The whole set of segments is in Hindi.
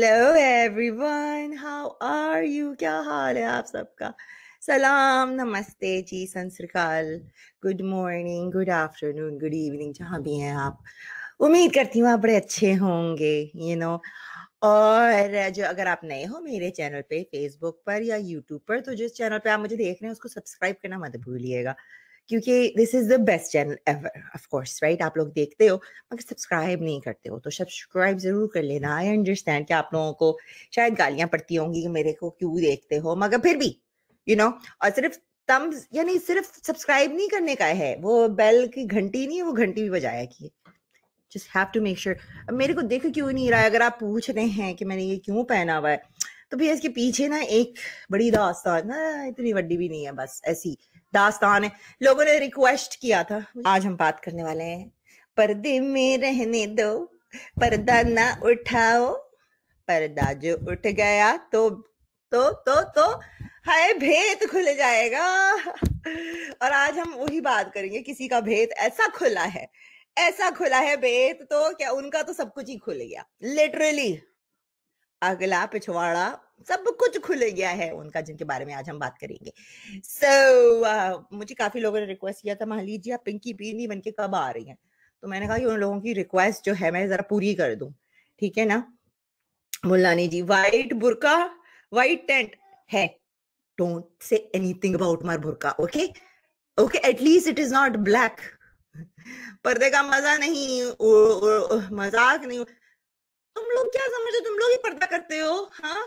Hello everyone how are you क्या हाल है आप सबका सलाम नमस्ते जी संस्काल good morning good afternoon good evening जहाँ भी हैं आप उम्मीद करती हूँ आप बड़े अच्छे होंगे यू you नो know? और जो अगर आप नए हो मेरे चैनल पे फेसबुक पर या यूट्यूब पर तो जिस चैनल पे आप मुझे देख रहे हैं उसको सब्सक्राइब करना मत भूलिएगा क्योंकि this is the best channel ever of course right आप लोग देखते हो मगर सब्सक्राइब नहीं करते हो तो सब्सक्राइब ज़रूर कर लेना आई अंडरस्टैंड कि आप लोगों को शायद गालियां पड़ती होंगी कि मेरे को क्यों देखते हो मगर फिर भी यू you नो know, और सिर्फ तम्स यानी सिर्फ सब्सक्राइब नहीं करने का है वो बेल की घंटी नहीं है वो घंटी भी बजाया की just have to make sure मेरे को देख क्यों नहीं रहा है अगर आप पूछ रहे हैं कि मैंने ये क्यों पहना हुआ है तो भैया इसके पीछे ना एक बड़ी दास्तान ना इतनी बड़ी भी नहीं है बस ऐसी दास्तान है लोगों ने रिक्वेस्ट किया था आज हम बात करने वाले हैं पर्दे में रहने दो पर्दा ना उठाओ पर्दा जो उठ गया तो तो तो तो हाय भेद खुल जाएगा और आज हम वही बात करेंगे किसी का भेद ऐसा खुला है ऐसा खुला है भेद तो क्या उनका तो सब कुछ ही खुल गया लिटरली अगला पिछवाड़ा सब कुछ खुल गया है उनका जिनके बारे में आज हम बात करेंगे सो so, uh, मुझे काफी लोगों ने रिक्वेस्ट किया था मान जी आप पिंकी बीनी बन के कब आ रही हैं तो मैंने कहा कि उन लोगों की रिक्वेस्ट जो है मैं जरा पूरी कर दूं ठीक है ना मुल्लानी जी वाइट बुरका वाइट टेंट है don't say anything about my बुरका okay okay at least it is not black पर्दे का मजा नहीं मजाक नहीं तुम लोग क्या समझो तुम लोग ही पर्दा करते हो हाँ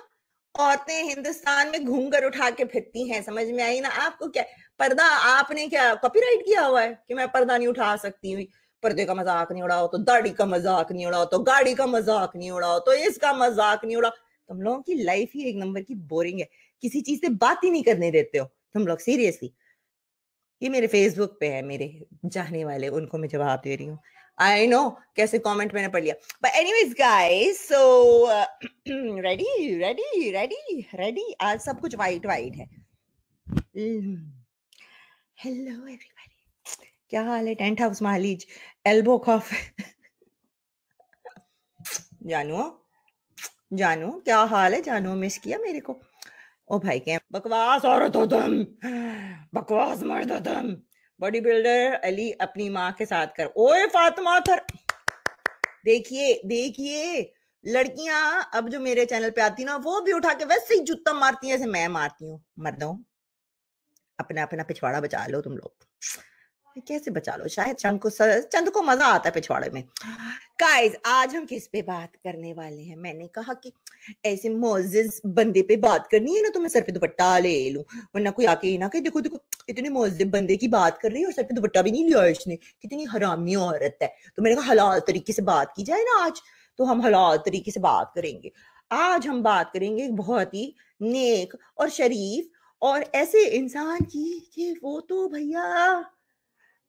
औरतें हिंदुस्तान में कर उठा के फिरती हैं समझ में आई ना आपको क्या पर्दा आपने क्या कॉपीराइट किया हुआ है कि मैं पर्दा नहीं उठा सकती हुई पर्दे का मजाक नहीं उड़ाओ तो दाढ़ी का मजाक नहीं उड़ाओ तो गाड़ी का मजाक नहीं उड़ाओ तो इसका मजाक नहीं उड़ाओ तुम लोगों की लाइफ ही एक नंबर की बोरिंग है किसी चीज से बात ही नहीं करने देते हो तुम लोग सीरियसली ये मेरे फेसबुक पे है मेरे जाने वाले उनको मैं जवाब दे रही हूँ आई नो कैसे कमेंट मैंने पढ़ लिया but anyways guys so ready ready ready ready आज सब कुछ वाइट वाइट है हेलो एवरीबॉडी क्या हाल है टेंट हाउस मालिज एल्बो कॉफ जानू जानू क्या हाल है जानू मिस किया मेरे को ओ भाई क्या बकवास औरत हो तुम बकवास मर्द हो तुम बॉडी बिल्डर अली अपनी माँ के साथ कर ओए फातिमा थर देखिए देखिए लड़कियां अब जो मेरे चैनल पे आती ना वो भी उठा के वैसे ही जूता मारती हैं जैसे मैं मारती हूँ मर्दों अपना अपना पिछवाड़ा बचा लो तुम लोग कैसे बचा लो शायद चंद को चंद को मजा आता है पिछवाड़े में गाइस आज हम किस पे बात करने वाले हैं मैंने कहा कि ऐसे मोजिज बंदे पे बात करनी है ना तो मैं सर पे दुपट्टा ले लूं वरना कोई आके ना कहे देखो देखो इतने मोजिब बंदे की बात कर रही है और सर पे दुपट्टा भी नहीं लिया इसने कितनी हरामी औरत है तो मैंने कहा हलाल तरीके से बात की जाए ना आज तो हम हलाल तरीके से बात करेंगे आज हम बात करेंगे बहुत ही नेक और शरीफ और ऐसे इंसान की कि वो तो भैया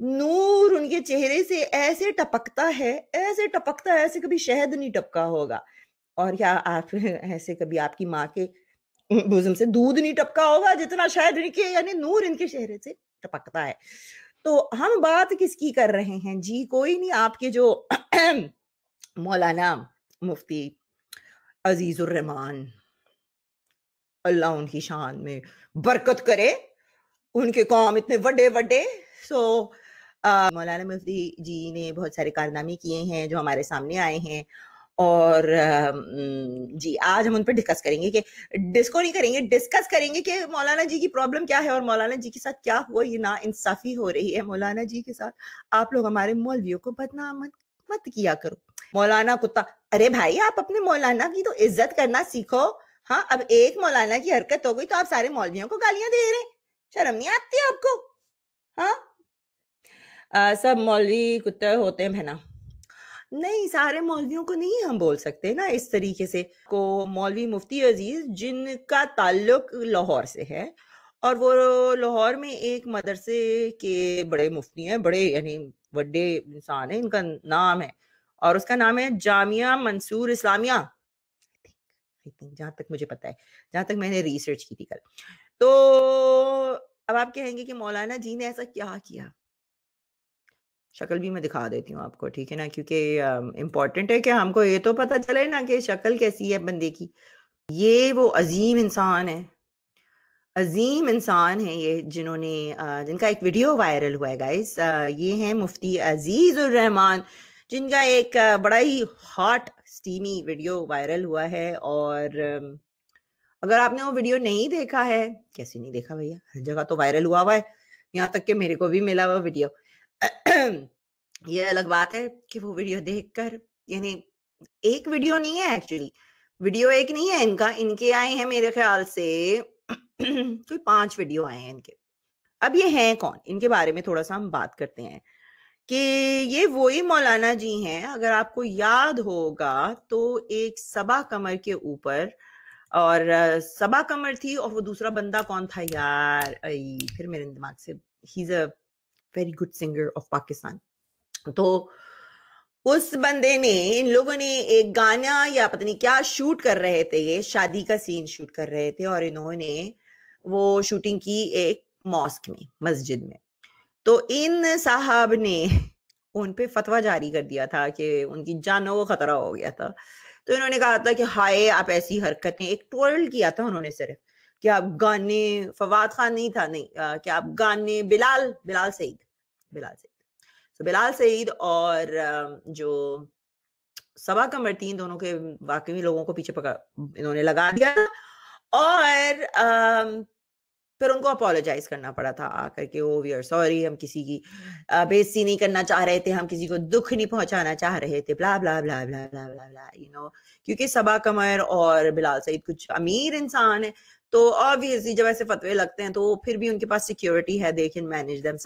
नूर उनके चेहरे से ऐसे टपकता है ऐसे टपकता है ऐसे कभी शहद नहीं टपका होगा और क्या आप ऐसे कभी आपकी माँ के बुजुम से दूध नहीं टपका होगा जितना शहद इनके यानी नूर इनके चेहरे से टपकता है तो हम बात किसकी कर रहे हैं जी कोई नहीं आपके जो मौलाना मुफ्ती रहमान अल्लाह उनकी शान में बरकत करे उनके काम इतने वडे वडे सो so, मौलाना मुफ्ती जी ने बहुत सारे कारनामे किए हैं जो हमारे सामने आए हैं और जी आज हम उन पर डिस्कस करेंगे कि डिस्को नहीं करेंगे डिस्कस करेंगे कि मौलाना जी की प्रॉब्लम क्या है और मौलाना जी के साथ क्या हुआ ये ना इंसाफी हो रही है मौलाना जी के साथ आप लोग हमारे मौलवियों को बदनाम मत, मत किया करो मौलाना कुत्ता अरे भाई आप अपने मौलाना की तो इज्जत करना सीखो हाँ अब एक मौलाना की हरकत हो गई तो आप सारे मौलवियों को गालियां दे रहे शर्म नहीं आती आपको हाँ आ, सब मौलवी कुत्ते होते हैं बहना नहीं सारे मौलवियों को नहीं हम बोल सकते ना इस तरीके से को मौलवी मुफ्ती अजीज जिनका ताल्लुक लाहौर से है और वो लाहौर में एक मदरसे के बड़े मुफ्ती हैं बड़े यानी बड़े इंसान है इनका नाम है और उसका नाम है जामिया मंसूर इस्लामिया जहाँ तक मुझे पता है जहाँ तक मैंने रिसर्च की थी कल तो अब आप कहेंगे कि मौलाना जी ने ऐसा क्या किया शक्ल भी मैं दिखा देती हूँ आपको ठीक है ना क्योंकि इम्पोर्टेंट है कि हमको ये तो पता चले ना कि शक्ल कैसी है बंदे की ये वो अजीम इंसान है अजीम इंसान है ये जिन्होंने जिनका एक वीडियो वायरल हुआ है गाइस ये है मुफ्ती अजीज रहमान जिनका एक बड़ा ही हॉट स्टीमी वीडियो वायरल हुआ है और अगर आपने वो वीडियो नहीं देखा है कैसे नहीं देखा भैया हर जगह तो वायरल हुआ हुआ है यहाँ तक कि मेरे को भी मिला हुआ वीडियो ये अलग बात है कि वो वीडियो देखकर यानी एक वीडियो नहीं है एक्चुअली वीडियो एक नहीं है इनका इनके आए हैं मेरे ख्याल से कोई पांच वीडियो आए हैं इनके अब ये हैं कौन इनके बारे में थोड़ा सा हम बात करते हैं कि ये वही मौलाना जी हैं अगर आपको याद होगा तो एक सबा कमर के ऊपर और सबा कमर थी और वो दूसरा बंदा कौन था यार आई, फिर मेरे दिमाग से ही very good singer of Pakistan तो उस बंदे ने इन लोगों ने एक गाना या पता नहीं क्या शूट कर रहे थे ये शादी का सीन शूट कर रहे थे और इन्होंने वो शूटिंग की एक मॉस्क में मस्जिद में तो इन साहब ने उन पे फतवा जारी कर दिया था कि उनकी जानों को खतरा हो गया था तो इन्होंने कहा था कि हाय आप ऐसी हरकतें एक ट्रोल किया था उन्होंने सिर्फ कि आप गाने फवाद खान नहीं था नहीं क्या आप गाने बिलाल बिलाल सईद बिलाल सईद तो बिलाल सईद और जो सबा कमरतीन दोनों के वाकई लोगों को पीछे पकड़ इन्होंने लगा दिया और फिर उनको अपोलोजाइज करना पड़ा था आकर के ओ वी आर सॉरी हम किसी की बेइज्जती नहीं करना चाह रहे थे हम किसी को दुख नहीं पहुंचाना चाह रहे थे ब्ला ब्ला ब्ला ब्ला ब्ला ब्ला यू नो क्योंकि सबा कमर और बिलाल सईद कुछ अमीर इंसान है तो ऑब्वियसली जब ऐसे फतवे लगते हैं तो फिर भी उनके पास सिक्योरिटी है दे कैन मैनेज दम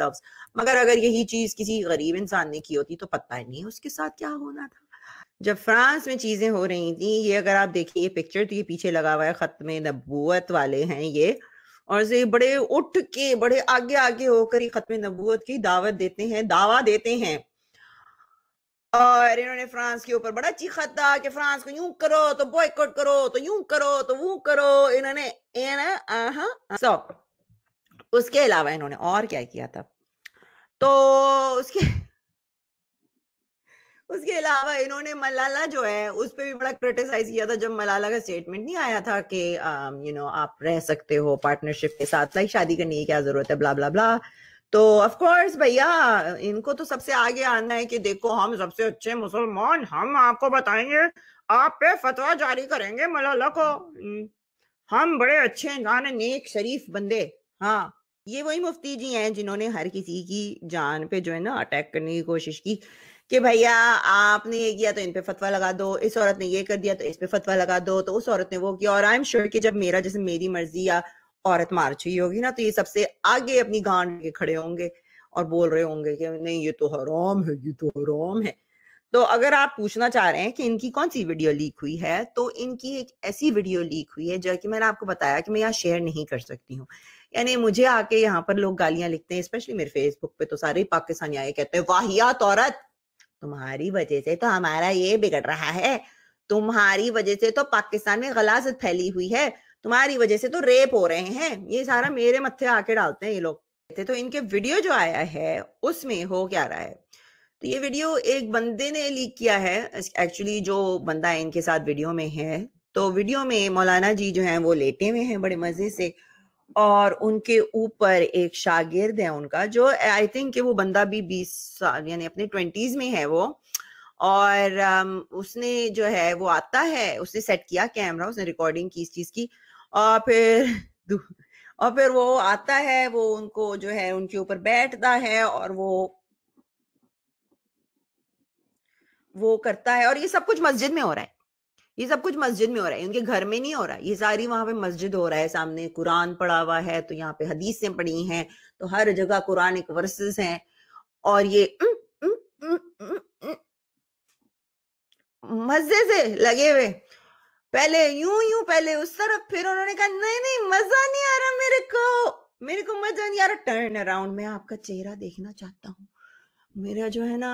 मगर अगर यही चीज किसी गरीब इंसान ने की होती तो पता ही नहीं उसके साथ क्या होना था जब फ्रांस में चीजें हो रही थी ये अगर आप देखिए ये पिक्चर तो ये पीछे लगा हुआ है खत्म नबूत वाले हैं ये और से बड़े उठ के बड़े आगे आगे होकर ही खत्म नबूत की दावत देते हैं दावा देते हैं और इन्होंने फ्रांस के ऊपर बड़ा चीखा था कि फ्रांस को यूं करो तो बॉयकॉट करो तो यूं करो तो वो करो इन्होंने सो उसके अलावा इन्होंने और क्या किया था तो उसके उसके अलावा इन्होंने मलाला जो है उस पर भी बड़ा क्रिटिसाइज किया था जब मलाला का स्टेटमेंट नहीं आया था कि यू um, नो आप रह सकते हो पार्टनरशिप के साथ लाइक शादी करने की क्या जरूरत है ब्ला ब्ला ब्ला तो ऑफ कोर्स भैया इनको तो सबसे आगे आना है कि देखो हम सबसे अच्छे मुसलमान हम आपको बताएंगे आप पे फतवा जारी करेंगे मलाल को हम्म, हम बड़े अच्छे नान नेक शरीफ बंदे हाँ ये वही मुफ्ती जी हैं जिन्होंने हर किसी की जान पे जो है ना अटैक करने की कोशिश की कि भैया आपने ये किया तो इन पे फतवा लगा दो इस औरत ने ये कर दिया तो इस पे फतवा लगा दो तो उस औरत ने वो किया और आई एम श्योर कि जब मेरा जैसे मेरी मर्जी या औरत मार चुकी होगी ना तो ये सबसे आगे अपनी गांड के खड़े होंगे और बोल रहे होंगे कि नहीं ये तो हराम है ये तो हराम है तो अगर आप पूछना चाह रहे हैं कि इनकी कौन सी वीडियो लीक हुई है तो इनकी एक ऐसी वीडियो लीक हुई है जो कि मैंने आपको बताया कि मैं यहाँ शेयर नहीं कर सकती हूँ यानी मुझे आके यहाँ पर लोग गालियां लिखते हैं स्पेशली मेरे फेसबुक पे तो सारे पाकिस्तानी आए कहते हैं वाहियात औरत तुम्हारी वजह से तो हमारा ये बिगड़ रहा है तुम्हारी वजह से तो पाकिस्तान में गलाजत फैली हुई है तुम्हारी वजह से तो रेप हो रहे हैं ये सारा मेरे मत्थे आके डालते हैं ये लोग तो इनके वीडियो जो आया है उसमें हो क्या रहा है तो ये वीडियो एक बंदे ने लीक किया है एक्चुअली जो बंदा है इनके साथ वीडियो में है तो वीडियो में मौलाना जी जो हैं वो लेटे हुए हैं बड़े मजे से और उनके ऊपर एक शागिर्द है उनका जो आई थिंक वो बंदा भी बीस साल यानी अपने ट्वेंटीज में है वो और उसने जो है वो आता है उसने सेट किया कैमरा उसने रिकॉर्डिंग की इस चीज की और फिर और फिर वो आता है वो उनको जो है उनके ऊपर बैठता है और वो वो करता है और ये सब कुछ मस्जिद में हो रहा है ये सब कुछ मस्जिद में हो रहा है उनके घर में नहीं हो रहा है ये सारी वहां पे मस्जिद हो रहा है सामने कुरान पड़ा हुआ है तो यहाँ पे हदीसें पड़ी हैं तो हर जगह कुरान एक वर्सेस हैं और ये मजे से लगे हुए पहले यूं यूं पहले उस तरफ फिर उन्होंने कहा नहीं नहीं मजा नहीं आ रहा मेरे को मेरे को मजा नहीं आ रहा टर्न अराउंड मैं आपका चेहरा देखना चाहता हूँ मेरा जो है ना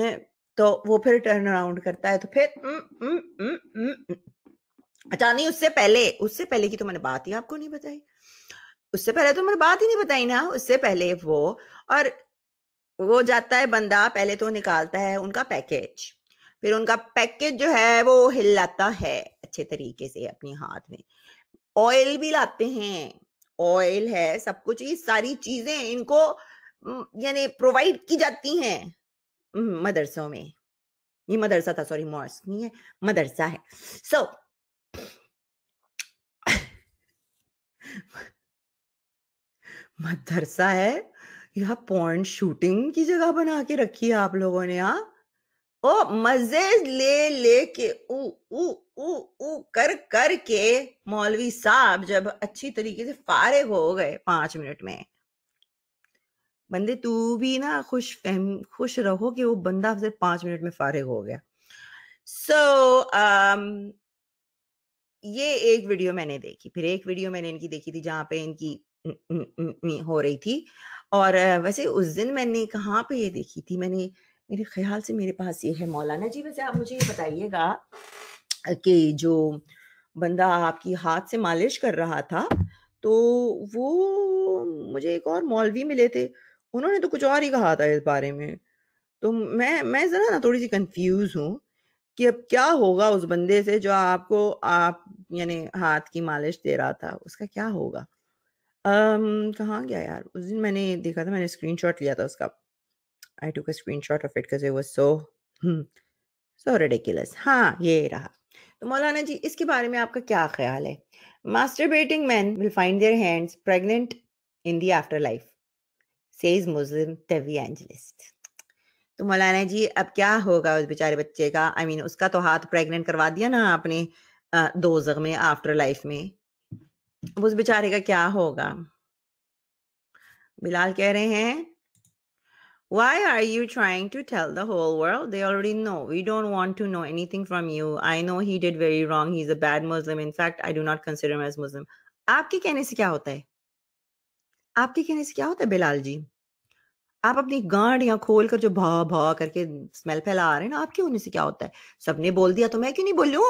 मैं तो वो फिर टर्न अराउंड करता है तो फिर अचानक उससे पहले उससे पहले की तो मैंने बात ही आपको नहीं बताई उससे पहले तो मैंने बात ही नहीं बताई ना उससे पहले वो और वो जाता है बंदा पहले तो निकालता है उनका पैकेज फिर उनका पैकेज जो है वो हिलाता है अच्छे तरीके से अपने हाथ में ऑयल भी लाते हैं ऑयल है सब कुछ ये सारी चीजें इनको यानी प्रोवाइड की जाती हैं मदरसों में ये मदरसा था सॉरी मॉस नहीं है मदरसा है सो so, मदरसा है यह पॉइंट शूटिंग की जगह बना के रखी है आप लोगों ने यहाँ ओ मजे ले ले के उ, उ, उ, उ, कर कर के मौलवी साहब जब अच्छी तरीके से फारिग हो गए पांच मिनट में बंदे तू भी ना खुश फहम खुश रहो कि वो बंदा सिर्फ पांच मिनट में फारिग हो गया सो so, um, ये एक वीडियो मैंने देखी फिर एक वीडियो मैंने इनकी देखी थी जहां पे इनकी न, न, न, हो रही थी और वैसे उस दिन मैंने कहाँ पे ये देखी थी मैंने मेरे ख्याल से मेरे पास ये है मौलाना जी वैसे आप मुझे ये बताइएगा कि जो बंदा आपकी हाथ से मालिश कर रहा था तो वो मुझे एक और मौलवी मिले थे उन्होंने तो कुछ और ही कहा था इस बारे में तो मैं मैं ज़रा ना थोड़ी सी कंफ्यूज हूँ कि अब क्या होगा उस बंदे से जो आपको आप यानी हाथ की मालिश दे रहा था उसका क्या होगा कहाँ गया यार उस दिन मैंने देखा था मैंने स्क्रीनशॉट लिया था उसका I took a screenshot of it because it was so so ridiculous हाँ ये रहा तो मौलाना जी इसके बारे में आपका क्या ख्याल है masturbating man will find their hands pregnant in the afterlife says Muslim televangelist तो मौलाना जी अब क्या होगा उस बेचारे बच्चे का आई I मीन mean, उसका तो हाथ प्रेग्नेंट करवा दिया ना आपने दो जग में आफ्टर लाइफ में उस बेचारे का क्या होगा बिलाल कह रहे हैं Why are you trying to tell the whole world? They already know. We don't want to know anything from you. I know he did very wrong. He's a bad Muslim. In fact, I do not consider him as Muslim. आपके कहने से क्या होता है आपके कहने से क्या होता है बिलाल जी आप अपनी गांडियां खोल कर जो भा भा करके स्मेल फैला रहे हैं ना आपके होने से क्या होता है सबने बोल दिया तो मैं क्यों नहीं बोलू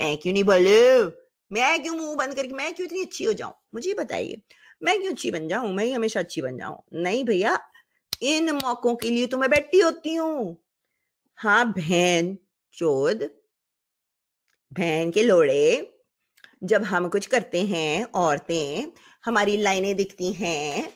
मैं क्यों नहीं बोलू मैं क्यों मुंह बंद करके मैं क्यों इतनी अच्छी हो जाऊं मुझे बताइए मैं क्यों अच्छी बन जाऊं मैं ही हमेशा अच्छी बन जाऊं नहीं भैया इन मौकों के लिए तो मैं बैठी होती हूं हाँ बहन चोद बहन के लोड़े जब हम कुछ करते हैं औरतें हमारी लाइनें दिखती हैं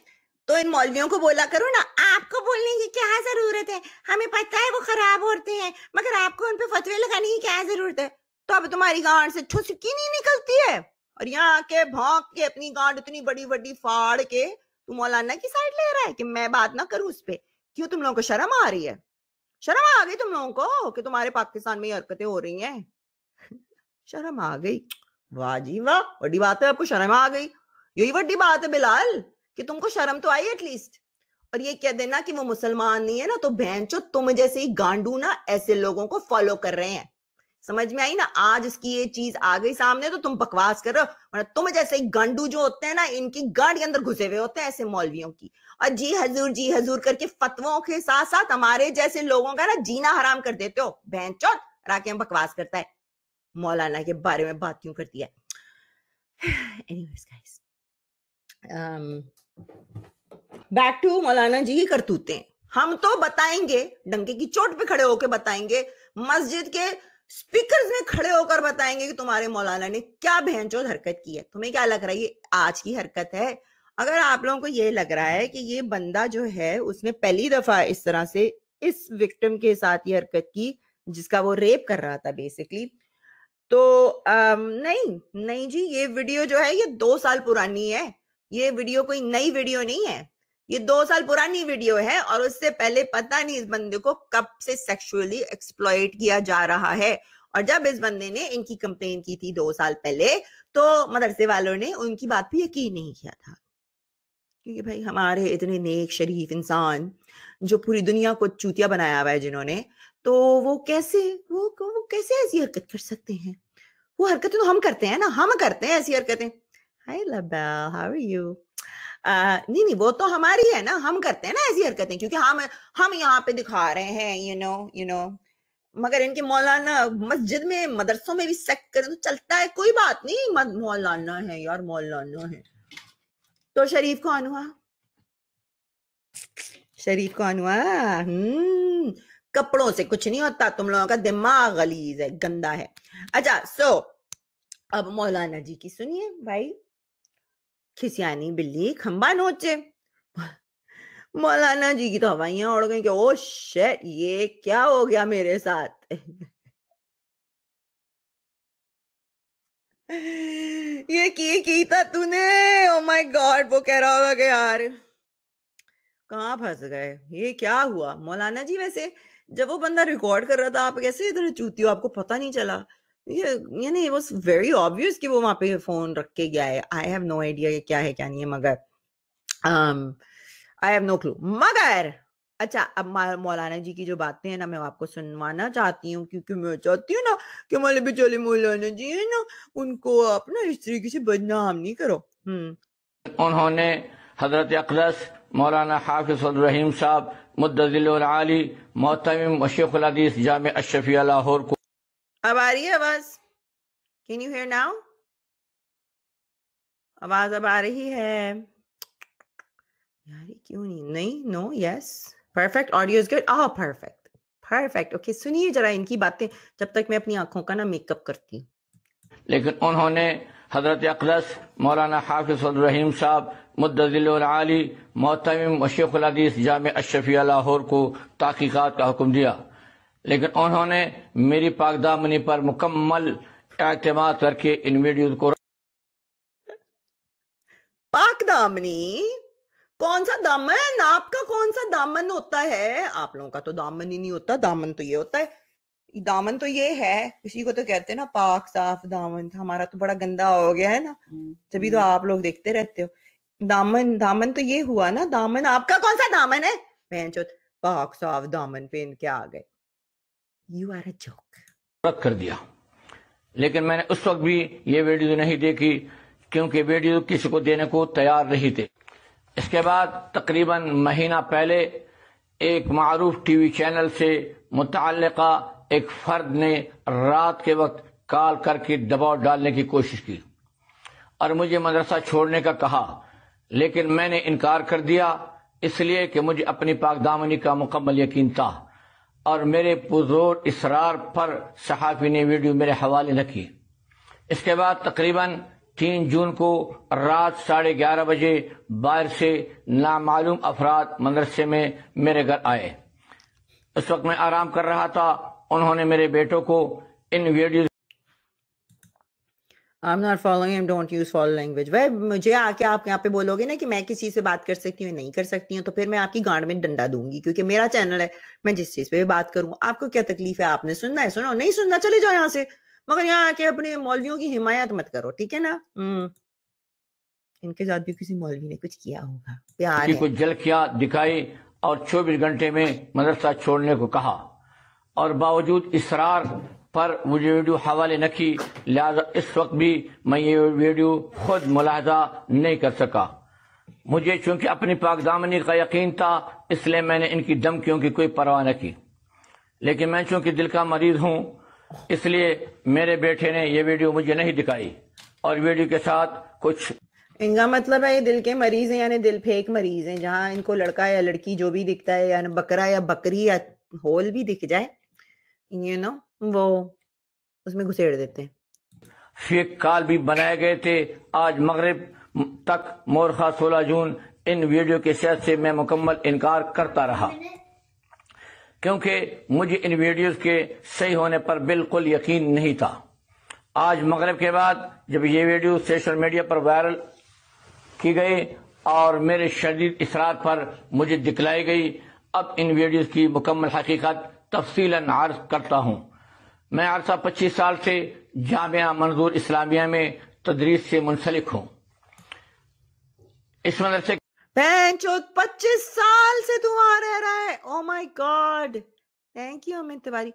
तो इन मौलवियों को बोला करो ना आपको बोलने की क्या जरूरत है हमें पता है वो खराब होते हैं मगर आपको उन पे फतवे लगाने की क्या जरूरत है तो अब तुम्हारी गांड से छुसकी नहीं निकलती है और यहाँ के भौंक के अपनी गांड इतनी बड़ी बड़ी फाड़ के तू मौलाना की साइड ले रहा है कि मैं बात ना करूं उस पर क्यों तुम लोगों को शर्म आ रही है शर्म आ गई तुम लोगों को कि तुम्हारे पाकिस्तान में ये हरकतें हो रही हैं शर्म आ गई वाह जी वाह बड़ी बात है आपको शर्म आ गई यही बड़ी बात है बिलाल कि तुमको शर्म तो आई एटलीस्ट और ये कह देना कि वो मुसलमान नहीं है ना तो बहन चो तुम जैसे ही गांडू ना ऐसे लोगों को फॉलो कर रहे हैं समझ में आई ना आज इसकी ये चीज आ गई सामने तो तुम बकवास कर रहे हो मतलब तुम जैसे गंडू जो होते हैं ना इनकी गांड के अंदर घुसे हुए होते हैं ऐसे मौलवियों की और जी हजूर जी हजूर करके फतवों के साथ साथ हमारे जैसे लोगों का ना जीना हराम कर देते हो बहन चौथ राके हम बकवास करता है मौलाना के बारे में बात क्यों करती है Anyways, guys, um, back to मौलाना जी की करतूते हम तो बताएंगे डंके की चोट पे खड़े होके बताएंगे मस्जिद के स्पीकर्स में खड़े होकर बताएंगे कि तुम्हारे मौलाना ने क्या बहनचोद हरकत की है तुम्हें क्या लग रहा है ये आज की हरकत है अगर आप लोगों को ये लग रहा है कि ये बंदा जो है उसने पहली दफा इस तरह से इस विक्टिम के साथ ये हरकत की जिसका वो रेप कर रहा था बेसिकली तो आ, नहीं नहीं जी ये वीडियो जो है ये दो साल पुरानी है ये वीडियो कोई नई वीडियो नहीं है ये दो साल पुरानी वीडियो है और उससे पहले पता नहीं इस बंदे को कब से सेक्सुअली एक्सप्लॉयट किया जा रहा है और जब इस बंदे ने इनकी कंप्लेन की थी दो साल पहले तो मदरसे वालों ने उनकी बात भी यकीन नहीं किया था क्योंकि भाई हमारे इतने नेक शरीफ इंसान जो पूरी दुनिया को चूतिया बनाया हुआ है जिन्होंने तो वो कैसे वो, वो कैसे ऐसी हरकत कर सकते हैं वो हरकतें तो हम करते हैं ना हम करते हैं ऐसी हरकतें हाय लबेल हाउ आर यू नहीं नहीं वो तो हमारी है ना हम करते हैं ना ऐसी हरकतें क्योंकि हम हम यहाँ पे दिखा रहे हैं यू नो यू नो मगर इनके मौलाना मस्जिद में मदरसों में भी सेक्ट करें तो चलता है कोई बात नहीं मौलाना है यार मौलाना है तो शरीफ कौन हुआ शरीफ कौन हुआ हम्म कपड़ों से कुछ नहीं होता तुम लोगों का दिमाग गलीज है गंदा है अच्छा सो अब मौलाना जी की सुनिए भाई खिसियानी बिल्ली खंबा नोचे मौलाना जी की तो हवाइया उड़ गई कि ओ शेट ये क्या हो गया मेरे साथ ये की की था तूने ओ माय गॉड वो कह रहा होगा कि यार कहाँ फंस गए ये क्या हुआ मौलाना जी वैसे जब वो बंदा रिकॉर्ड कर रहा था आप कैसे इधर चूती हो आपको पता नहीं चला यानी नहीं वॉज वेरी ऑब्वियस कि वो वहां पे फोन रख के गया है आई हैव नो आइडिया क्या है क्या नहीं है मगर आई हैव नो क्लू मगर अच्छा अब मौलाना जी की जो बातें हैं ना मैं आपको सुनवाना चाहती हूँ क्योंकि मैं चाहती हूँ ना कि मोले बेचारे मौलाना जी है ना उनको आप ना इस तरीके से बदनाम नहीं करो हम्म। उन्होंने हजरत अकदस मौलाना हाफिज रहीम साहब मुद्दिल आली मोहतम हदीस जाम अशफी लाहौर को अब आ रही है आवाज कैन यू हेयर नाउ आवाज अब आ रही है यार क्यों नहीं नहीं no yes perfect audio is good ah perfect perfect okay सुनिए जरा इनकी बातें जब तक मैं अपनी आंखों का ना मेकअप करती लेकिन उन्होंने हजरत अकलस मौलाना हाफिज रहीम साहब मुद्दिल मोतम शेख जाम अशफी लाहौर को तहकीकत का हुक्म दिया लेकिन उन्होंने मेरी पागदामनी पर मुकम्मल एतमाद करके इन वीडियो को पाकदामनी कौन सा दामन आपका कौन सा दामन होता है आप लोगों का तो दामन ही नहीं होता दामन तो ये होता है दामन तो ये है इसी को तो कहते हैं ना पाक साफ दामन हमारा तो बड़ा गंदा हो गया है ना तभी तो आप लोग देखते रहते हो दामन दामन तो ये हुआ ना दामन आपका कौन सा दामन है पाक साफ दामन पे क्या आ गए यू आर अ जोक रद्द कर दिया लेकिन मैंने उस वक्त भी ये वीडियो नहीं देखी क्योंकि वीडियो किसी को देने को तैयार नहीं थे इसके बाद तकरीबन महीना पहले एक मरूफ टीवी चैनल से मुतल एक फर्द ने रात के वक्त कॉल करके दबाव डालने की कोशिश की और मुझे मदरसा छोड़ने का कहा लेकिन मैंने इनकार कर दिया इसलिए कि मुझे अपनी पाकदामनी का मुकम्मल यकीन था और मेरे पुजोर इसरार पर सहाफ़ी ने वीडियो मेरे हवाले रखी इसके बाद तकरीबन तीन जून को रात साढ़े ग्यारह बजे बाहर से नामालूम अफराद मदरसे में मेरे घर आए उस वक्त मैं आराम कर रहा था उन्होंने मेरे बेटों को इन video I am not following am don't use foul language वे मुझे आके आप यहाँ पे बोलोगे ना कि मैं किसी से बात कर सकती हूँ नहीं कर सकती हूँ तो फिर मैं आपकी गांड में डंडा दूंगी क्योंकि मेरा चैनल है मैं जिस चीज पे भी बात करूँ आपको क्या तकलीफ है आपने सुनना है सुनो नहीं सुनना चले जाओ यहाँ से मगर यहाँ आके अपने मौलवियों की हिमायत मत करो ठीक है ना हम्म। इनके साथ भी किसी मौलवी ने कुछ किया होगा प्यार कुछ किया दिखाई और चौबीस घंटे में मदरसा छोड़ने को कहा और बावजूद इसरार पर मुझे वीडियो हवाले न की लिहाजा इस वक्त भी मैं ये वीडियो खुद मुलाहजा नहीं कर सका मुझे चूंकि अपनी पाकदामनी का यकीन था इसलिए मैंने इनकी धमकियों की कोई परवाह न की लेकिन मैं चूंकि दिल का मरीज हूं इसलिए मेरे बेटे ने यह वीडियो मुझे नहीं दिखाई और वीडियो के साथ कुछ इनका मतलब है ये दिल के मरीज हैं यानी दिल फेक मरीज हैं जहां इनको लड़का या लड़की जो भी दिखता है यानी बकरा या बकरी या होल भी दिख जाए यू नो वो उसमें घुसेड़ देते फेक काल भी बनाए गए थे आज मगरब तक मोरखा सोलह जून इन वीडियो के सेहत से मैं मुकम्मल इनकार करता रहा क्योंकि मुझे इन वीडियोस के सही होने पर बिल्कुल यकीन नहीं था आज मगरब के बाद जब ये वीडियो सोशल मीडिया पर वायरल की गई और मेरे शदीद इसरार पर मुझे दिखलाई गई अब इन वीडियोस की मुकम्मल हकीकत तफसीला आर्ज करता हूँ मैं आरसा पच्चीस साल से जामिया मंजूर इस्लामिया में तदरीस से मुंसलिक हूँ इस मदरसे चौथ पच्चीस साल से तू आ रह रहा है oh my god thank you Amit Tiwari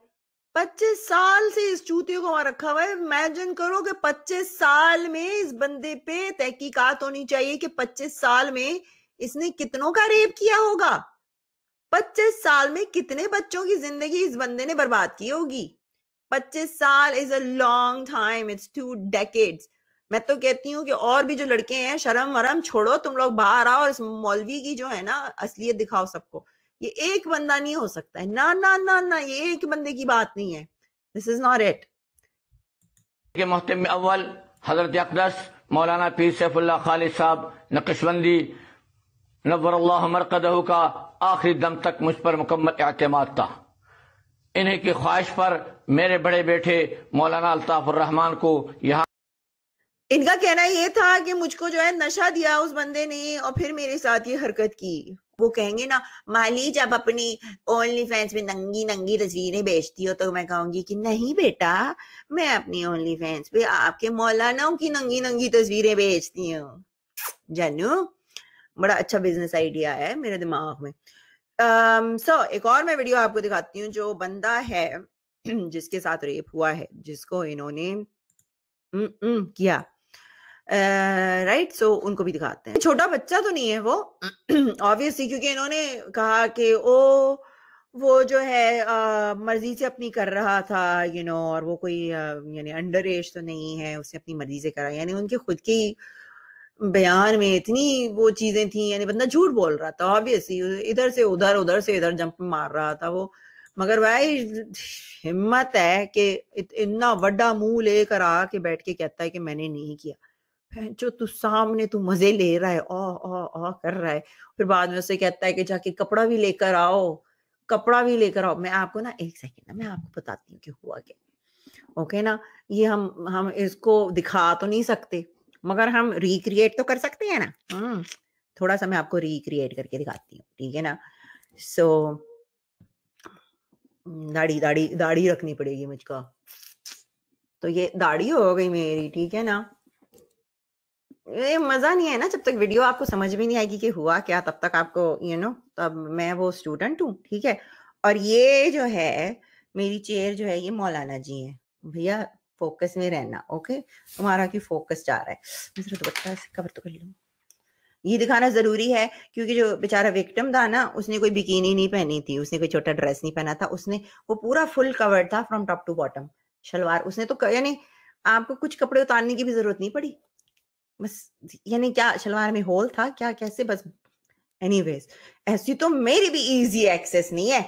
पच्चीस साल से इस चूती को वहां रखा हुआ है इमेजिन करो कि पच्चीस साल में इस बंदे पे तहकीकात होनी चाहिए कि पच्चीस साल में इसने कितनों का रेप किया होगा पच्चीस साल में कितने बच्चों की जिंदगी इस बंदे ने बर्बाद की होगी पच्चीस साल is a long time it's two decades मैं तो कहती हूँ कि और भी जो लड़के हैं शर्म वरम छोड़ो तुम लोग बाहर आओ और इस मौलवी की जो है ना असलियत दिखाओ सबको ये एक बंदा नहीं हो सकता है ना ना ना ना ये एक बंदे की बात नहीं है दिस इज नॉट इट के मोहतम अव्वल हजरत अकदस मौलाना पीर सैफुल्ला खालिद साहब नकशबंदी नवर मरकदह का आखिरी दम तक मुझ पर मुकम्मल अहतमाद था इन्हीं की ख्वाहिश पर मेरे बड़े बेटे मौलाना अल्ताफुर्रहमान को यहाँ इनका कहना ये था कि मुझको जो है नशा दिया उस बंदे ने और फिर मेरे साथ ये हरकत की वो कहेंगे ना माली जब अपनी ओनली फैंस में नंगी नंगी तस्वीरें बेचती हो तो मैं कहूंगी कि नहीं बेटा मैं अपनी ओनली फैंस पे आपके मौलाना की नंगी नंगी तस्वीरें बेचती हूँ जानू बड़ा अच्छा बिजनेस आइडिया है मेरे दिमाग में um, so, एक और मैं वीडियो आपको दिखाती हूँ जो बंदा है जिसके साथ रेप हुआ है जिसको इन्होंने किया right uh, so right? so, उनको भी दिखाते हैं छोटा बच्चा तो नहीं है वो ऑब्वियसली क्योंकि इन्होंने कहा कि ओ वो जो है आ, मर्जी से अपनी कर रहा था यू you नो know, और वो कोई यानी अंडर एज तो नहीं है उसने अपनी मर्जी से करा यानी उनके खुद की बयान में इतनी वो चीजें थी यानी बंदा झूठ बोल रहा था ऑब्वियसली इधर से उधर उधर से इधर जंप मार रहा था वो मगर भाई हिम्मत है कि इतना वड्डा मुंह लेकर आके बैठ के कहता है कि मैंने नहीं किया जो तू सामने तू मजे ले रहा है ओ ओ ओ कर रहा है फिर बाद में उसे कहता है कि जाके कपड़ा भी लेकर आओ कपड़ा भी लेकर आओ मैं आपको ना एक सेकेंड ना मैं आपको बताती हूँ कि हुआ क्या ओके ना ये हम हम इसको दिखा तो नहीं सकते मगर हम रिक्रिएट तो कर सकते हैं ना हाँ, थोड़ा सा मैं आपको रिक्रिएट करके दिखाती हूँ ठीक है ना सो so, हम्म, दाढ़ी दाढ़ी दाढ़ी रखनी पड़ेगी मुझको तो ये दाढ़ी हो गई मेरी ठीक है ना ये मजा नहीं है ना जब तक वीडियो आपको समझ में नहीं आएगी कि हुआ क्या तब तक आपको यू you नो know, तब मैं वो स्टूडेंट हूँ ठीक है और ये जो है मेरी चेयर जो है ये मौलाना जी है भैया फोकस में रहना ओके तुम्हारा की फोकस जा रहा है मैं जरा दुपट्टा से कवर तो कर लूँ ये दिखाना जरूरी है क्योंकि जो बेचारा विक्टिम था ना उसने कोई बिकिनी नहीं पहनी थी उसने कोई छोटा ड्रेस नहीं पहना था उसने वो पूरा फुल कवर्ड था from top to bottom salwar उसने तो यानी आपको कुछ कपड़े उतारने की भी जरूरत नहीं पड़ी बस यानी क्या शलवार में होल था क्या कैसे बस एनी ऐसी तो मेरी भी इजी एक्सेस नहीं है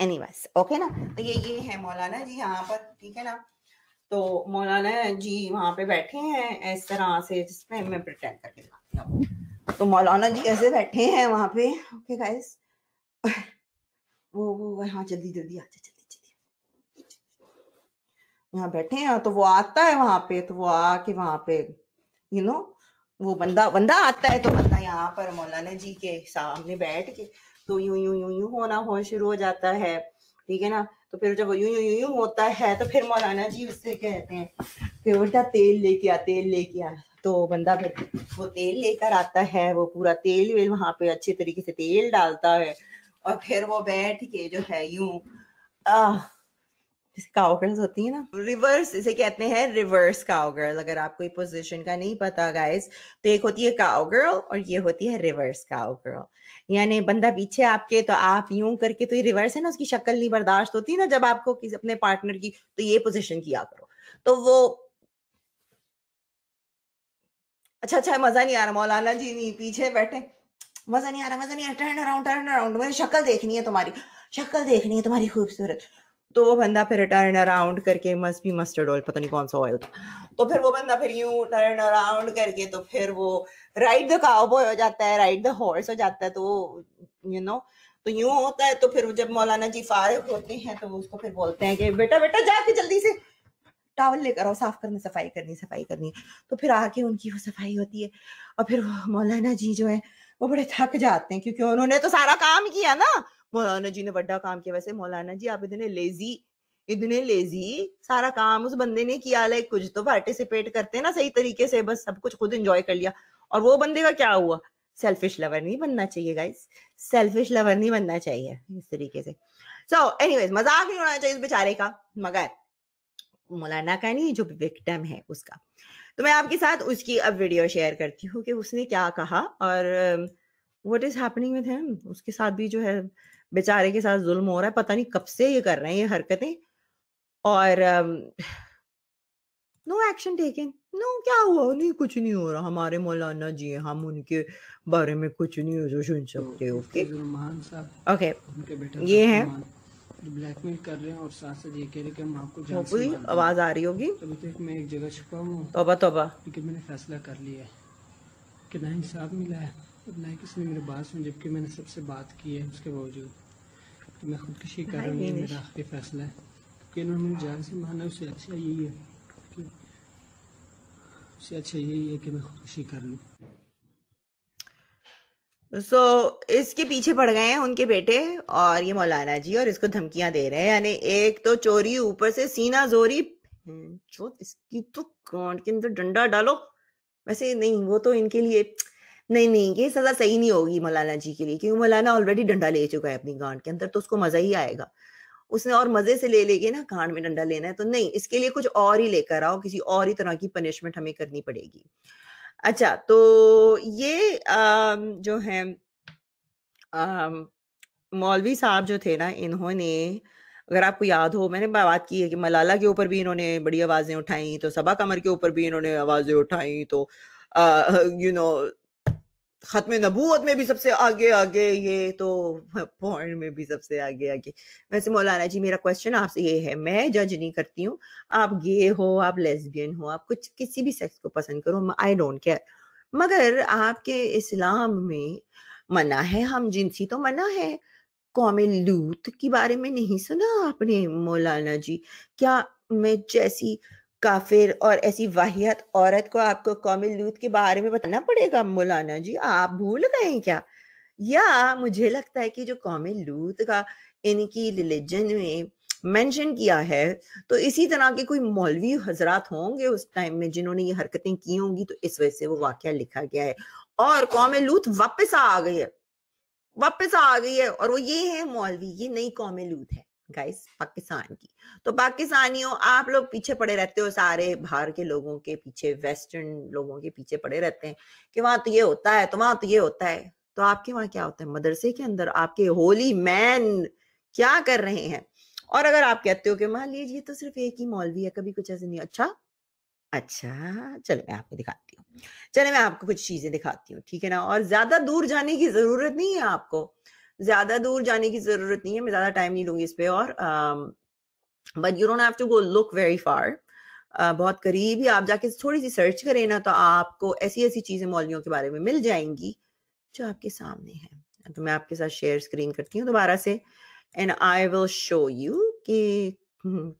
एनी ओके ना तो ये ये है मौलाना जी यहाँ पर ठीक है ना तो मौलाना जी वहां पे बैठे हैं इस तरह से जिसमें मैं प्रटेंड करके दिखाती हूँ तो मौलाना जी ऐसे बैठे हैं वहां पे ओके गाइस वो वो हाँ जल्दी जल्दी आ जा जल्दी जल्दी यहाँ बैठे हैं तो वो आता है वहां पे तो वो आके वहां पे यू नो वो बंदा बंदा आता है तो बंदा यहाँ पर मौलाना जी के सामने बैठ के तो यूं यूं यूं यूं होना हो शुरू हो जाता है ठीक है ना तो फिर जब यूं यूं यूं होता है तो फिर मौलाना जी उससे कहते हैं कि बेटा तेल लेके आ तेल लेके आ तो बंदा फिर वो तेल लेकर आता है वो पूरा तेल वेल वहां पे अच्छे तरीके से तेल डालता है और फिर वो बैठ के जो है यूं आ काउगर्ल्स होती है ना रिवर्स इसे कहते हैं रिवर्स काउगर्ल अगर आपको ये पोजीशन का नहीं पता गाइस तो एक होती है काउगर्ल और ये होती है रिवर्स काउगर्ल यानी बंदा पीछे आपके तो आप यूं करके तो ये रिवर्स है ना उसकी शक्ल नहीं बर्दाश्त होती ना जब आपको किसी अपने पार्टनर की तो ये पोजिशन किया करो तो वो अच्छा अच्छा मजा नहीं आ रहा मौलाना जी नहीं पीछे बैठे मजा नहीं आ रहा मजा नहीं आ रहा टर्न अराउंड टर्न अराउंड मुझे शक्ल देखनी है तुम्हारी शक्ल देखनी है तुम्हारी खूबसूरत तो वो बंदा फिर टर्न अराउंड करके मस्ट भी मस्टर्ड ऑयल पता नहीं कौन सा ऑयल था तो फिर वो बंदा फिर यूं टर्न अराउंड करके तो फिर वो राइड द काउबॉय हो जाता है राइड द हॉर्स हो जाता है तो यू नो तो यूं होता है तो फिर जब मौलाना जी फारिग होते हैं तो उसको फिर बोलते हैं कि बेटा बेटा जाके जल्दी से टावल लेकर आओ साफ करना सफाई करनी सफाई करनी तो फिर आके उनकी वो सफाई होती है और फिर मौलाना जी जो है वो बड़े थक जाते हैं क्योंकि उन्होंने तो सारा काम किया ना मौलाना जी ने बड़ा काम किया वैसे मौलाना जी आप इतने लेजी इतने लेजी सारा काम उस बंदे ने किया लाइक कुछ तो पार्टिसिपेट करते ना सही तरीके से बस सब कुछ खुद इंजॉय कर लिया और वो बंदे का क्या हुआ सेल्फिश लवर नहीं बनना चाहिए गाइस सेल्फिश लवर नहीं बनना चाहिए इस तरीके से सो so, एनीवेज मजाक नहीं होना चाहिए इस बेचारे का मगर मौलाना का नहीं जो विक्टम है उसका तो मैं आपके साथ उसकी अब वीडियो शेयर करती हूँ कि उसने क्या कहा और what is happening with him उसके साथ भी जो है बेचारे के साथ जुल्म हो रहा है पता नहीं कब से ये कर रहे हैं ये हरकतें और नो एक्शन टेकन नो क्या हुआ नहीं कुछ नहीं हो रहा हमारे मौलाना जी हम उनके बारे में कुछ नहीं हो जो सुन तो सकते ओके ओके ये है ब्लैकमेल कर रहे हैं और साथ साथ ये कह रहे कि हम आपको जान से आवाज आ रही होगी तो तक मैं एक जगह छुपा हूँ तोबा तोबा लेकिन मैंने फैसला कर लिया है कि ना इंसाफ मिला है और ना किसी ने मेरे बात सुनी जबकि मैंने सबसे बात की है उसके बावजूद कि तो मैं खुदकशी कर रहा हूँ मेरा आखिरी फैसला है क्योंकि इन्होंने मुझे जान से माना उससे अच्छा यही है कि उससे अच्छा यही है कि मैं खुदकशी कर लूँ so, इसके पीछे पड़ गए हैं उनके बेटे और ये मौलाना जी और इसको धमकियां दे रहे हैं यानी एक तो चोरी ऊपर से सीना जोरी हम्म, इसकी तो कांड के अंदर डंडा डालो वैसे नहीं वो तो इनके लिए नहीं नहीं ये सजा सही नहीं होगी मौलाना जी के लिए क्योंकि मौलाना ऑलरेडी डंडा ले चुका है अपनी गांड के अंदर तो उसको मजा ही आएगा उसने और मजे से ले लेगी ना खांड में डंडा लेना है तो नहीं इसके लिए कुछ और ही लेकर आओ किसी और ही तरह की पनिशमेंट हमें करनी पड़ेगी अच्छा तो ये आ, जो है मौलवी साहब जो थे ना इन्होंने अगर आपको याद हो मैंने बात की है कि मलाला के ऊपर भी इन्होंने बड़ी आवाजें उठाई तो सबा कमर के ऊपर भी इन्होंने आवाजें उठाई तो यू नो खत्म नबूत में भी सबसे आगे आगे ये तो पॉइंट में भी सबसे आगे आगे वैसे मौलाना जी मेरा क्वेश्चन आपसे ये है मैं जज नहीं करती हूँ आप गे हो आप लेसबियन हो आप कुछ किसी भी सेक्स को पसंद करो आई डोंट केयर मगर आपके इस्लाम में मना है हम जिनसी तो मना है कौम लूत के बारे में नहीं सुना आपने मौलाना जी क्या मैं जैसी काफिर और ऐसी वाहियत औरत को आपको कौमी लूत के बारे में बताना पड़ेगा मौलाना जी आप भूल गए क्या या मुझे लगता है कि जो कौमी लूत का इनकी रिलीजन में मेंशन किया है तो इसी तरह के कोई मौलवी हजरात होंगे उस टाइम में जिन्होंने ये हरकतें की होंगी तो इस वजह से वो वाक्य लिखा गया है और कौम लूत वापस आ गई है वापस आ गई है और वो ये है मौलवी ये नई कौम लूत है गाइस पाकिस्तान की तो पाकिस्तानियों आप लोग पीछे पड़े रहते हो सारे बाहर के लोगों के पीछे वेस्टर्न लोगों के पीछे पड़े रहते हैं कि वहां तो ये होता है तो वहां तो ये होता है तो आपके वहां क्या होता है मदरसे के अंदर आपके होली मैन क्या कर रहे हैं और अगर आप कहते हो कि मान लीजिए तो सिर्फ एक ही मौलवी है कभी कुछ ऐसे नहीं अच्छा अच्छा चलो मैं आपको दिखाती हूँ चले मैं आपको कुछ चीजें दिखाती हूँ ठीक है ना और ज्यादा दूर जाने की जरूरत नहीं है आपको ज्यादा दूर जाने की जरूरत नहीं है मैं ज्यादा टाइम नहीं लूंगी इस पे और but you don't have to go look very far बहुत करीब ही आप जाके थोड़ी सी सर्च करें ना तो आपको ऐसी ऐसी चीजें मौलियों के बारे में मिल जाएंगी जो आपके सामने है तो मैं आपके साथ शेयर स्क्रीन करती हूँ दोबारा से and I will show you कि हम्म,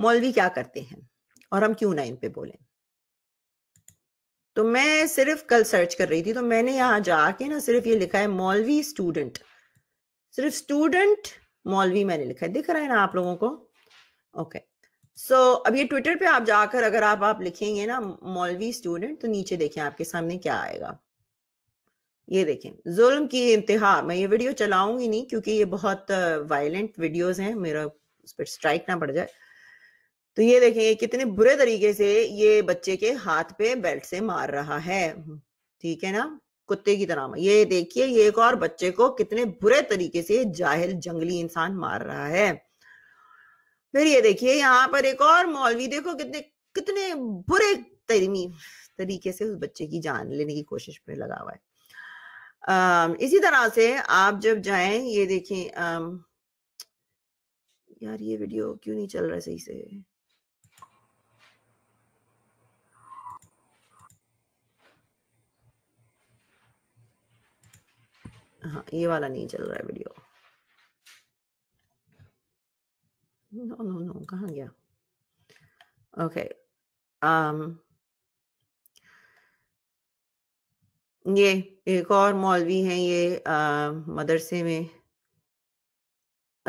मौलवी क्या करते हैं और हम क्यों ना इन पे बोलें तो मैं सिर्फ कल सर्च कर रही थी तो मैंने यहाँ जाके ना सिर्फ ये लिखा है मौलवी स्टूडेंट सिर्फ स्टूडेंट मौलवी मैंने लिखा है दिख रहा है ना आप लोगों को ओके okay. सो so, अब ये ट्विटर पे आप जाकर अगर आप आप लिखेंगे ना मौलवी स्टूडेंट तो नीचे देखें आपके सामने क्या आएगा ये देखें जुल्म की इंतहा मैं ये वीडियो चलाऊंगी नहीं क्योंकि ये बहुत वायलेंट वीडियोस हैं मेरा उस पर स्ट्राइक ना पड़ जाए तो ये देखें कितने बुरे तरीके से ये बच्चे के हाथ पे बेल्ट से मार रहा है ठीक है ना कुत्ते की तरह ये देखिए ये एक और बच्चे को कितने बुरे तरीके से जाहिल जंगली इंसान मार रहा है फिर ये देखिए यहाँ पर एक और मौलवी देखो कितने कितने बुरे तरीमी तरीके से उस बच्चे की जान लेने की कोशिश में लगा हुआ है आ, इसी तरह से आप जब जाए ये देखें यार ये वीडियो क्यों नहीं चल रहा सही से हाँ ये वाला नहीं चल रहा है वीडियो नो नो नो कहा गया ओके okay. um, ये एक और मौलवी हैं ये आ, uh, मदरसे में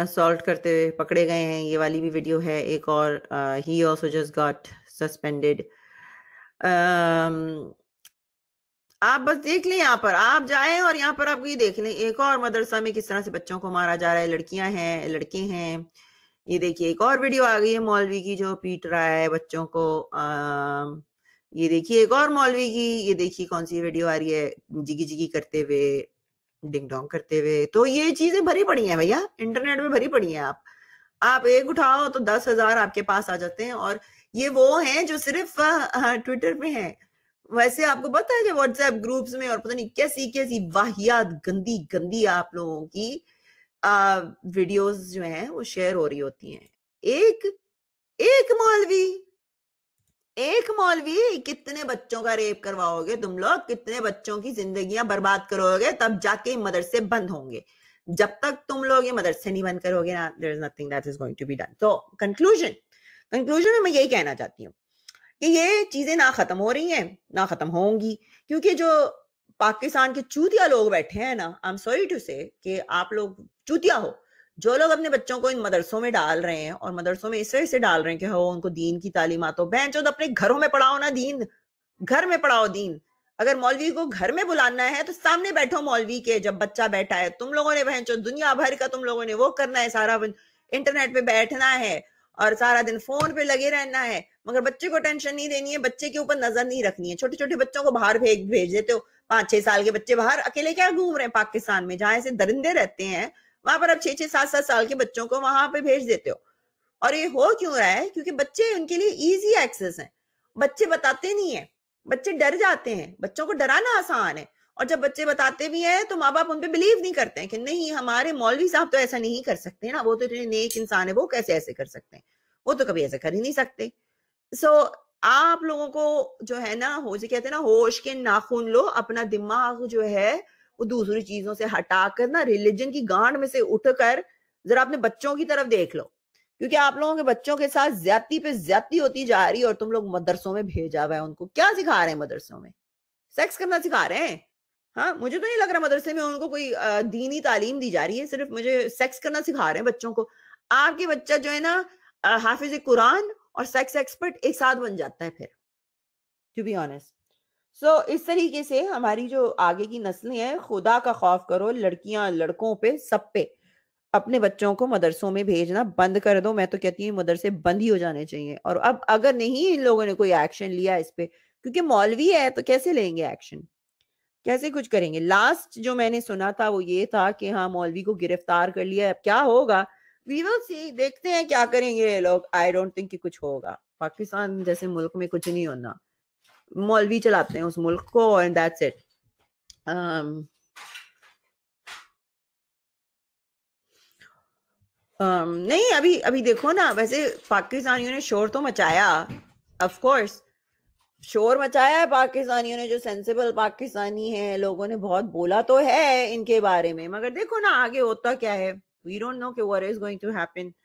असॉल्ट करते हुए पकड़े गए हैं ये वाली भी वीडियो है एक और ही ऑल्सो जस्ट गॉट सस्पेंडेड आप बस देख लें यहाँ पर आप जाए और यहाँ पर आप ये देख लें एक और मदरसा में किस तरह से बच्चों को मारा जा रहा है लड़कियां हैं लड़के हैं ये देखिए एक और वीडियो आ गई है मौलवी की जो पीट रहा है बच्चों को आ, ये देखिए एक और मौलवी की ये देखिए कौन सी वीडियो आ रही है जिगी जिगी करते हुए डिंग डोंग करते हुए तो ये चीजें भरी पड़ी हैं भैया इंटरनेट में भरी पड़ी हैं आप आप एक उठाओ तो दस हजार आपके पास आ जाते हैं और ये वो हैं जो सिर्फ ट्विटर पे हैं वैसे आपको पता है कि व्हाट्सएप ग्रुप्स में और पता नहीं कैसी कैसी वाहियात गंदी गंदी आप लोगों की आ, वीडियोस जो हैं वो शेयर हो रही होती हैं एक एक मौलवी एक मौलवी कितने बच्चों का रेप करवाओगे तुम लोग कितने बच्चों की जिंदगियां बर्बाद करोगे तब जाके मदरसे बंद होंगे जब तक तुम लोग ये मदरसे नहीं बंद करोगे ना there is nothing that is going to be done तो कंक्लूजन कंक्लूजन में मैं यही कहना चाहती हूँ कि ये चीजें ना खत्म हो रही हैं ना खत्म होंगी क्योंकि जो पाकिस्तान के चूतिया लोग बैठे हैं ना आई एम सॉरी टू से कि आप लोग चूतिया हो जो लोग अपने बच्चों को इन मदरसों में डाल रहे हैं और मदरसों में इस तरह से डाल रहे हैं कि हो उनको दीन की तालीमत तो बहन चौध अपने घरों में पढ़ाओ ना दीन घर में पढ़ाओ दीन अगर मौलवी को घर में बुलाना है तो सामने बैठो मौलवी के जब बच्चा बैठा है तुम लोगों ने बहन चौध दुनिया भर का तुम लोगों ने वो करना है सारा इंटरनेट पे बैठना है और सारा दिन फोन पे लगे रहना है मगर बच्चे को टेंशन नहीं देनी है बच्चे के ऊपर नजर नहीं रखनी है छोटे छोटे बच्चों को बाहर भेज भेज देते हो पांच छह साल के बच्चे बाहर अकेले क्या घूम रहे हैं पाकिस्तान में जहां ऐसे दरिंदे रहते हैं वहां पर आप छह छह सात सात साल के बच्चों को वहां पर भेज देते हो और ये हो क्यों रहा है क्योंकि बच्चे उनके लिए ईजी एक्सेस है बच्चे बताते नहीं है बच्चे डर जाते हैं बच्चों को डराना आसान है और जब बच्चे बताते भी हैं तो माँ बाप उन पर बिलीव नहीं करते हैं कि नहीं हमारे मौलवी साहब तो ऐसा नहीं कर सकते ना वो तो इतने नेक इंसान है वो कैसे ऐसे कर सकते हैं वो तो कभी ऐसा कर ही नहीं सकते सो so, आप लोगों को जो है ना हो कहते हैं ना होश के नाखून लो अपना दिमाग जो है वो दूसरी चीजों से हटाकर ना रिलीजन की गांड में से उठकर जरा अपने बच्चों की तरफ देख लो क्योंकि आप लोगों के बच्चों के साथ ज्यादा पे ज्यादा होती जा रही है और तुम लोग मदरसों में भेजा हुआ है उनको क्या सिखा रहे हैं मदरसों में सेक्स करना सिखा रहे हैं हाँ मुझे तो नहीं लग रहा मदरसे में उनको कोई दीनी तालीम दी जा रही है सिर्फ मुझे सेक्स करना सिखा रहे हैं बच्चों को आपके बच्चा जो है ना हाफिज कुरान और सेक्स एक्सपर्ट एक साथ बन जाता है फिर टू बी ऑनेस्ट सो इस तरीके से हमारी जो आगे की नस्लें हैं खुदा का खौफ करो लड़कियां लड़कों पे सब पे अपने बच्चों को मदरसों में भेजना बंद कर दो मैं तो कहती हूँ मदरसे बंद ही हो जाने चाहिए और अब अगर नहीं इन लोगों ने कोई एक्शन लिया इस पे क्योंकि मौलवी है तो कैसे लेंगे एक्शन कैसे कुछ करेंगे लास्ट जो मैंने सुना था वो ये था कि हाँ मौलवी को गिरफ्तार कर लिया अब क्या होगा वी विल सी देखते हैं क्या करेंगे लोग आई डोंट थिंक कि कुछ होगा पाकिस्तान जैसे मुल्क में कुछ नहीं होना मौलवी चलाते हैं उस मुल्क को एंड दैट्स इट नहीं अभी अभी देखो ना वैसे पाकिस्तानियों ने शोर तो मचाया ऑफ कोर्स शोर मचाया है पाकिस्तानियों ने जो सेंसिबल पाकिस्तानी है लोगों ने बहुत बोला तो है इनके बारे में मगर देखो ना आगे होता क्या है वी डोंट नो कि what is going to happen